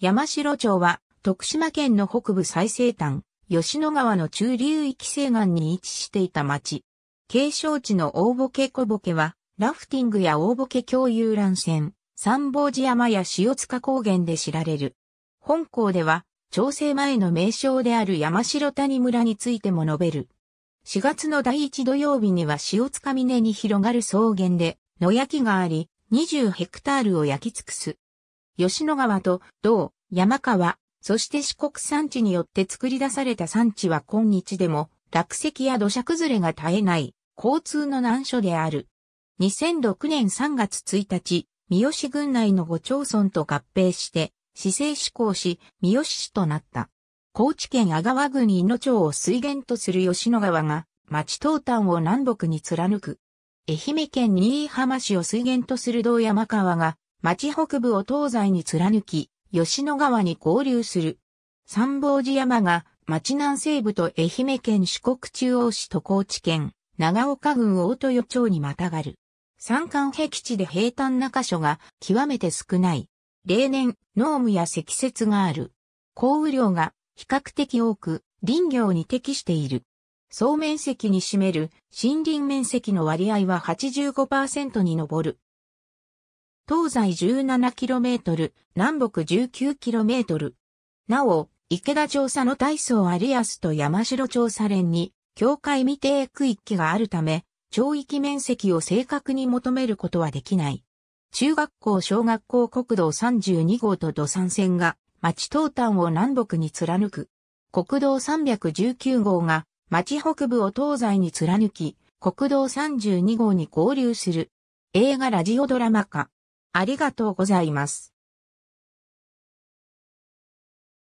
山城町は徳島県の北部最西端、吉野川の中流域西岸に位置していた町。景勝地の大ボケ小ボケは、ラフティングや大ボケ共有覧船、三宝寺山や塩塚高原で知られる。本校では、調整前の名称である山城谷村についても述べる。4月の第1土曜日には塩塚峰に広がる草原で野焼きがあり、20ヘクタールを焼き尽くす。吉野川と道、山川、そして四国山地によって作り出された山地は今日でも落石や土砂崩れが絶えない交通の難所である。2006年3月1日、三好郡内の五町村と合併して、市政施行し、三好市となった。高知県阿川郡井野町を水源とする吉野川が、町東端を南北に貫く。愛媛県新居浜市を水源とする道山川が、町北部を東西に貫き、吉野川に合流する。三宝寺山が町南西部と愛媛県四国中央市と高知県、長岡郡大豊町にまたがる。山間壁地で平坦な箇所が極めて少ない。例年、濃霧や積雪がある。降雨量が比較的多く、林業に適している。総面積に占める森林面積の割合は85%に上る。東西 17km、南北 19km。なお、池田調査の大層有安と山城調査連に、境界未定区域があるため、町域面積を正確に求めることはできない。中学校小学校国道32号と土産線が町東端を南北に貫く。国道319号が町北部を東西に貫き、国道32号に合流する。映画ラジオドラマ化。ありがとうございます。